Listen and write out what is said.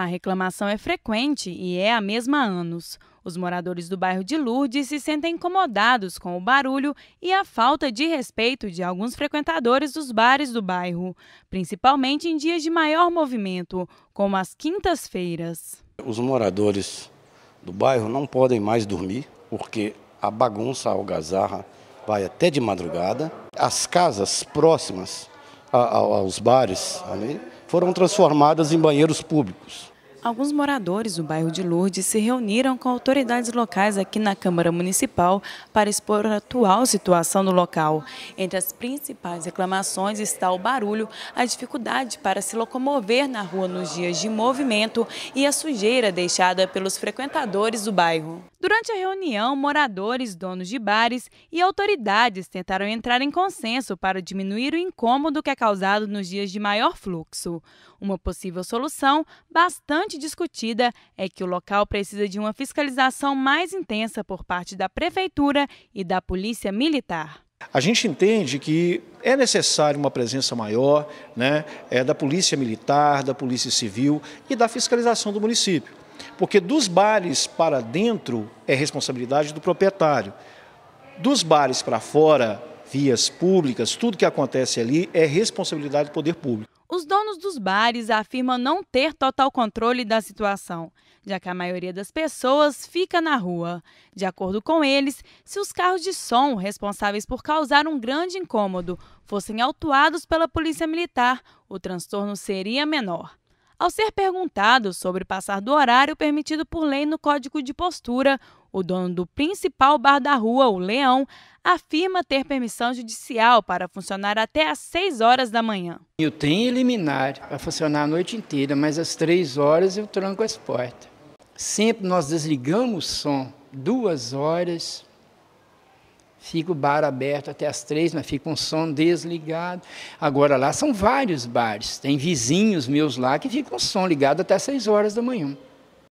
A reclamação é frequente e é a mesma há anos. Os moradores do bairro de Lourdes se sentem incomodados com o barulho e a falta de respeito de alguns frequentadores dos bares do bairro, principalmente em dias de maior movimento, como as quintas-feiras. Os moradores do bairro não podem mais dormir porque a bagunça a algazarra vai até de madrugada. As casas próximas aos bares ali foram transformadas em banheiros públicos. Alguns moradores do bairro de Lourdes se reuniram com autoridades locais aqui na Câmara Municipal para expor a atual situação no local. Entre as principais reclamações está o barulho, a dificuldade para se locomover na rua nos dias de movimento e a sujeira deixada pelos frequentadores do bairro. Durante a reunião, moradores, donos de bares e autoridades tentaram entrar em consenso para diminuir o incômodo que é causado nos dias de maior fluxo. Uma possível solução bastante bastante discutida é que o local precisa de uma fiscalização mais intensa por parte da Prefeitura e da Polícia Militar. A gente entende que é necessário uma presença maior né, é, da Polícia Militar, da Polícia Civil e da fiscalização do município. Porque dos bares para dentro é responsabilidade do proprietário. Dos bares para fora vias públicas, tudo que acontece ali é responsabilidade do poder público. Os donos dos bares afirmam não ter total controle da situação, já que a maioria das pessoas fica na rua. De acordo com eles, se os carros de som responsáveis por causar um grande incômodo fossem autuados pela Polícia Militar, o transtorno seria menor. Ao ser perguntado sobre passar do horário permitido por lei no Código de Postura, o dono do principal bar da rua, o Leão, afirma ter permissão judicial para funcionar até às 6 horas da manhã. Eu tenho liminar para funcionar a noite inteira, mas às 3 horas eu tranco as portas. Sempre nós desligamos o som, duas horas, fica o bar aberto até as três, mas fica um som desligado. Agora lá são vários bares, tem vizinhos meus lá que ficam o som ligado até às seis horas da manhã.